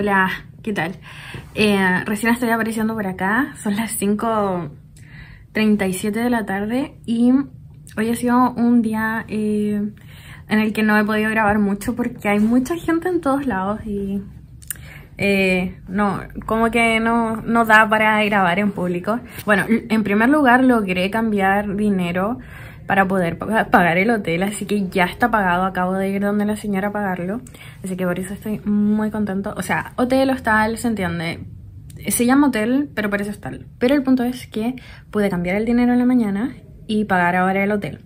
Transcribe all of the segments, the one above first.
Hola, ¿qué tal? Eh, recién estoy apareciendo por acá, son las 5.37 de la tarde y hoy ha sido un día eh, en el que no he podido grabar mucho porque hay mucha gente en todos lados y eh, no, como que no, no da para grabar en público. Bueno, en primer lugar logré cambiar dinero para poder pagar el hotel, así que ya está pagado, acabo de ir donde la señora a pagarlo, así que por eso estoy muy contento, o sea, hotel, o hostal, se entiende, se llama hotel, pero parece hostal, pero el punto es que pude cambiar el dinero en la mañana y pagar ahora el hotel.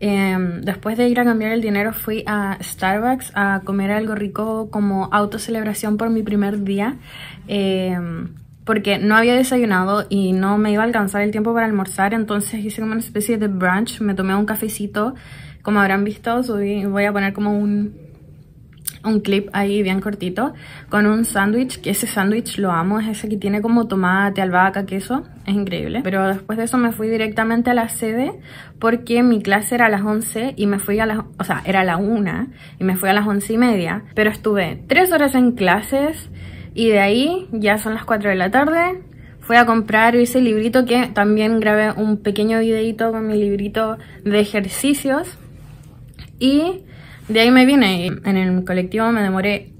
Em, después de ir a cambiar el dinero fui a Starbucks a comer algo rico como autocelebración por mi primer día. Em, porque no había desayunado y no me iba a alcanzar el tiempo para almorzar, entonces hice como una especie de brunch, me tomé un cafecito, como habrán visto, voy a poner como un, un clip ahí bien cortito, con un sándwich, que ese sándwich lo amo, es ese que tiene como tomate, albahaca, queso, es increíble. Pero después de eso me fui directamente a la sede, porque mi clase era a las 11 y me fui a las, o sea, era a la 1 y me fui a las 11 y media, pero estuve 3 horas en clases, y de ahí, ya son las 4 de la tarde, fui a comprar ese librito que también grabé un pequeño videito con mi librito de ejercicios. Y de ahí me vine. En el colectivo me demoré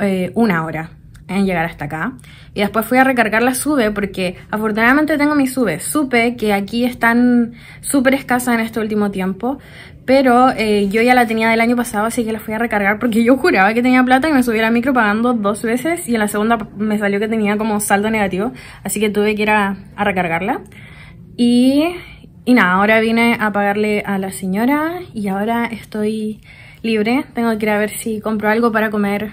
eh, una hora en llegar hasta acá. Y después fui a recargar la sube porque afortunadamente tengo mi sube. Supe que aquí están súper escasas en este último tiempo, pero eh, yo ya la tenía del año pasado, así que la fui a recargar porque yo juraba que tenía plata y me subí al micro pagando dos veces y en la segunda me salió que tenía como saldo negativo, así que tuve que ir a, recargarla. Y, y nada, ahora vine a pagarle a la señora y ahora estoy libre. Tengo que ir a ver si compro algo para comer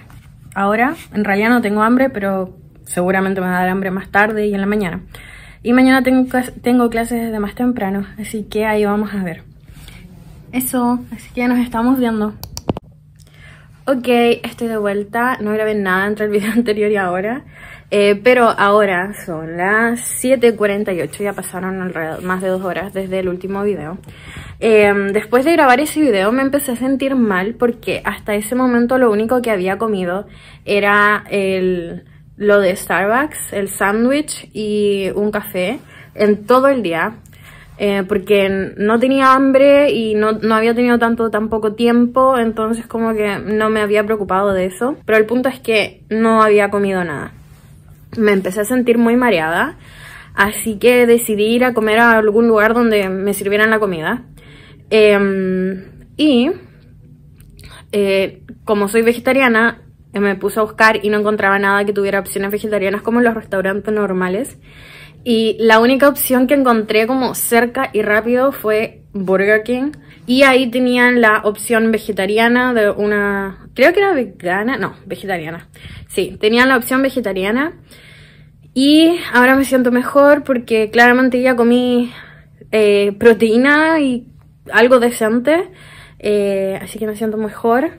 ahora. En realidad no tengo hambre, pero seguramente me va a dar hambre más tarde y en la mañana. Y mañana tengo, tengo clases desde más temprano, así que ahí vamos a ver eso, así que nos estamos viendo. Ok, estoy de vuelta, no grabé nada entre el video anterior y ahora, eh, pero ahora son las 7.48, ya pasaron alrededor, más de dos horas desde el último video. Eh, después de grabar ese video me empecé a sentir mal porque hasta ese momento lo único que había comido era el, lo de Starbucks, el sándwich y un café en todo el día. Eh, porque no tenía hambre y no, había tenido tanto tan poco tiempo, entonces como que no me había preocupado de eso. Pero el punto es que no había comido nada. Me empecé a sentir muy mareada, así que decidí ir a comer a algún lugar donde me sirvieran la comida. Em, y eh, como soy vegetariana, me puse a buscar y no encontraba nada que tuviera opciones vegetarianas como los restaurantes normales. Y la única opción que encontré como cerca y rápido fue Burger King. Y ahí tenían la opción vegetariana de una... Creo que era vegana. No, vegetariana. Sí, tenían la opción vegetariana. Y ahora me siento mejor porque claramente ya comí eh, proteína y algo decente. Eh, así que me siento mejor.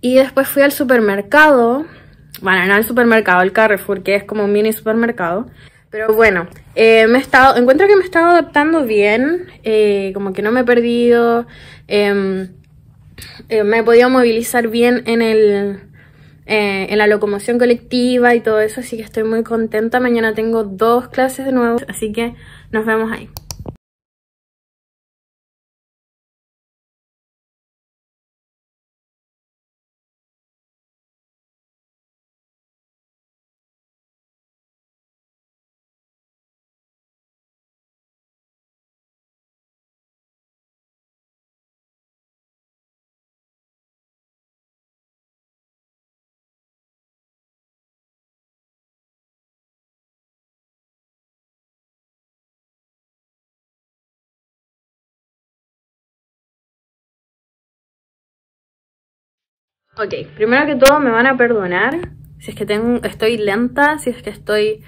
Y después fui al supermercado. Bueno, no al supermercado, al Carrefour, que es como un mini supermercado. Pero bueno, eh, me he estado, encuentro que me he estado adaptando bien, eh, como que no me he perdido, em, eh, me he podido movilizar bien en, el, en la locomoción colectiva y todo eso, así que estoy muy contenta. Mañana tengo dos clases de nuevo, así que nos vemos ahí. Ok, primero que todo me van a perdonar si es que tengo, estoy lenta, si es que estoy,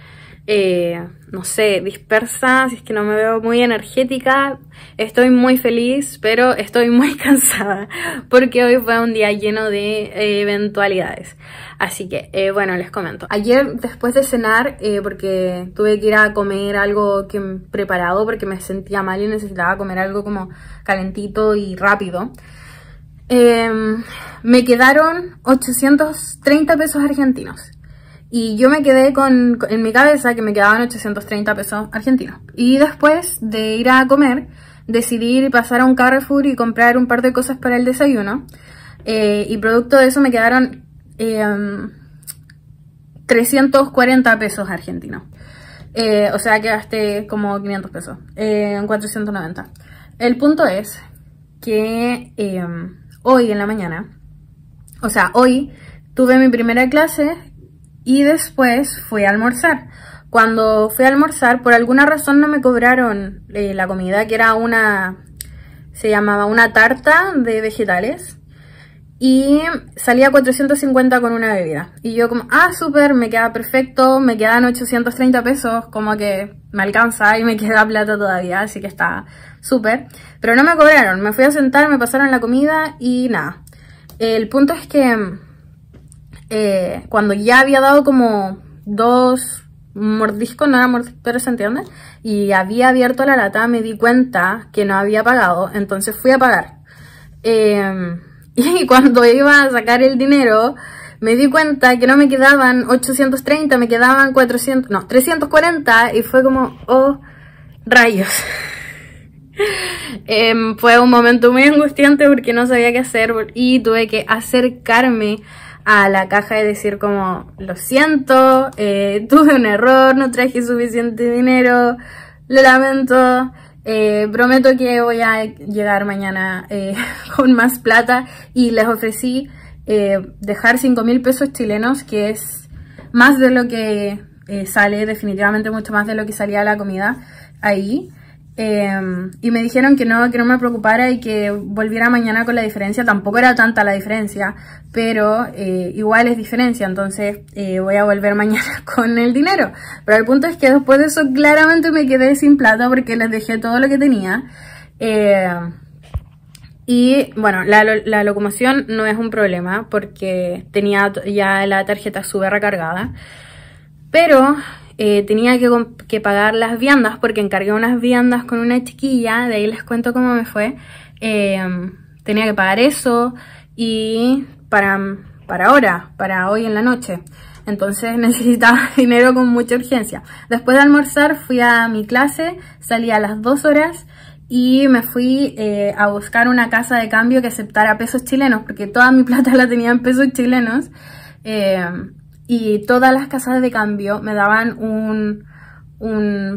eh, no sé, dispersa, si es que no me veo muy energética. Estoy muy feliz, pero estoy muy cansada porque hoy fue un día lleno de eh, eventualidades. Así que, eh, bueno, les comento. Ayer después de cenar, porque tuve que ir a comer algo que preparado porque me sentía mal y necesitaba comer algo como calentito y rápido. Eh, me quedaron 830 pesos argentinos. Y yo me quedé con, en mi cabeza que me quedaban 830 pesos argentinos. Y después de ir a comer, decidí pasar a un Carrefour y comprar un par de cosas para el desayuno. Eh, y producto de eso me quedaron 340 em, pesos argentinos. Eh, o sea que gasté como 500 pesos, eh, en 490. El punto es que em, hoy en la mañana o sea, hoy tuve mi primera clase y después fui a almorzar. Cuando fui a almorzar, por alguna razón no me cobraron eh, la comida, que era una, se llamaba una tarta de vegetales. Y salía 450 con una bebida. Y yo como, ah, súper, me queda perfecto, me quedan 830 pesos, como que me alcanza y me queda plata todavía, así que está súper. Pero no me cobraron, me fui a sentar, me pasaron la comida y nada. El punto es que eh, cuando ya había dado como dos mordiscos, no era mordisco, pero se entiende, y había abierto la lata, me di cuenta que no había pagado, entonces fui a pagar. Em, y cuando iba a sacar el dinero, me di cuenta que no me quedaban 830, me quedaban 400, no, 340 y fue como, oh, rayos. Em, fue un momento muy angustiante porque no sabía qué hacer y tuve que acercarme a la caja y decir como, lo siento, eh, tuve un error, no traje suficiente dinero, lo lamento, eh, prometo que voy a llegar mañana eh, con más plata y les ofrecí dejar 5 mil pesos chilenos, que es más de lo que sale, definitivamente mucho más de lo que salía la comida ahí. Em, y me dijeron que no, que no me preocupara y que volviera mañana con la diferencia. Tampoco era tanta la diferencia, pero eh, igual es diferencia, entonces eh, voy a volver mañana con el dinero. Pero el punto es que después de eso claramente me quedé sin plata porque les dejé todo lo que tenía. Em, y bueno, la, la, locomoción no es un problema porque tenía ya la tarjeta sube recargada. Pero eh, tenía que, pagar las viandas porque encargué unas viandas con una chiquilla, de ahí les cuento cómo me fue. Eh, tenía que pagar eso y para, para ahora, para hoy en la noche. Entonces necesitaba dinero con mucha urgencia. Después de almorzar fui a mi clase, salí a las 2 horas y me fui eh, a buscar una casa de cambio que aceptara pesos chilenos porque toda mi plata la tenía en pesos chilenos y todas las casas de cambio me daban un,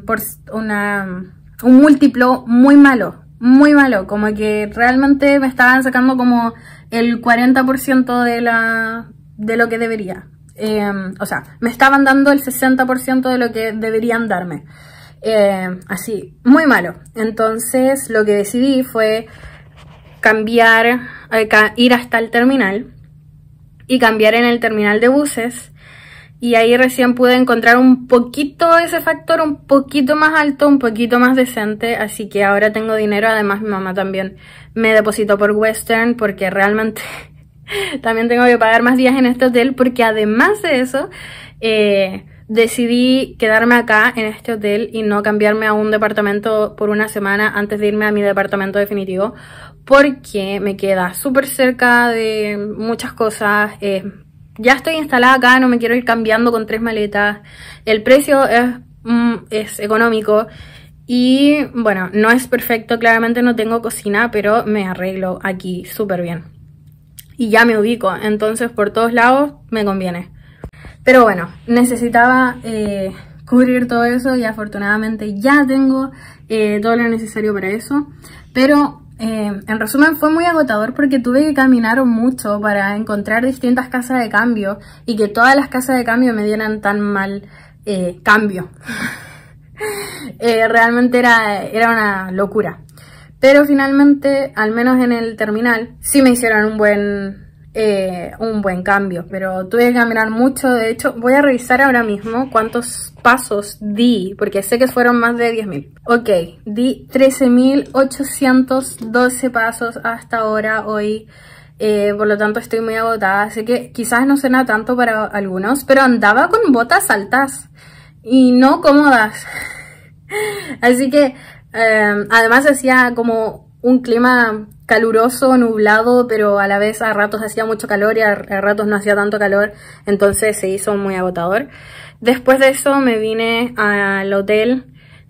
por, una, un múltiplo muy malo, muy malo, como que realmente me estaban sacando como el 40% de, la, de lo que debería. Em, o sea, me estaban dando el 60% de lo que deberían darme. Em, así, muy malo. Entonces lo que decidí fue cambiar, eh, ir hasta el terminal y cambiar en el terminal de buses y ahí recién pude encontrar un poquito ese factor, un poquito más alto, un poquito más decente, así que ahora tengo dinero, además mi mamá también me depositó por Western porque realmente también tengo que pagar más días en este hotel porque además de eso eh, decidí quedarme acá en este hotel y no cambiarme a un departamento por una semana antes de irme a mi departamento definitivo porque me queda súper cerca de muchas cosas, eh, ya estoy instalada acá, no me quiero ir cambiando con tres maletas. El precio es, mm, es económico. Y bueno, no es perfecto, claramente no tengo cocina, pero me arreglo aquí súper bien. Y ya me ubico, entonces por todos lados me conviene. Pero bueno, necesitaba eh, cubrir todo eso y afortunadamente ya tengo eh, todo lo necesario para eso. Pero eh, en resumen, fue muy agotador porque tuve que caminar mucho para encontrar distintas casas de cambio y que todas las casas de cambio me dieran tan mal eh, cambio. Eh, realmente era, era una locura. Pero finalmente, al menos en el terminal, sí me hicieron un buen eh, un buen cambio, pero tuve que caminar mucho. De hecho, voy a revisar ahora mismo cuántos pasos di, porque sé que fueron más de 10.000. Ok, di 13.812 pasos hasta ahora hoy. Eh, por lo tanto estoy muy agotada, así que quizás no suena tanto para algunos, pero andaba con botas altas y no cómodas. así que eh, además hacía como un clima caluroso, nublado, pero a la vez a ratos hacía mucho calor y a, ratos no hacía tanto calor, entonces se hizo muy agotador. Después de eso me vine al hotel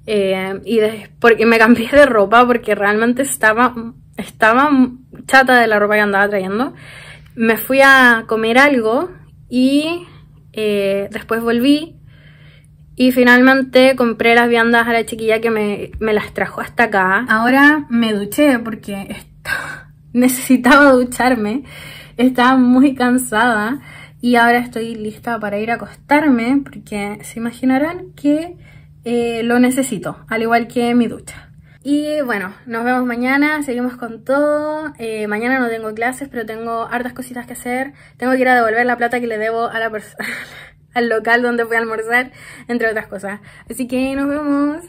eh, y porque me cambié de ropa porque realmente estaba, estaba chata de la ropa que andaba trayendo. Me fui a comer algo y eh, después volví y finalmente compré las viandas a la chiquilla que me, las trajo hasta acá. Ahora me duché porque necesitaba ducharme. Estaba muy cansada y ahora estoy lista para ir a acostarme porque se imaginarán que eh, lo necesito, al igual que mi ducha. Y bueno, nos vemos mañana, seguimos con todo. Eh, mañana no tengo clases, pero tengo hartas cositas que hacer. Tengo que ir a devolver la plata que le debo a la persona. al local donde voy a almorzar, entre otras cosas. Así que nos vemos.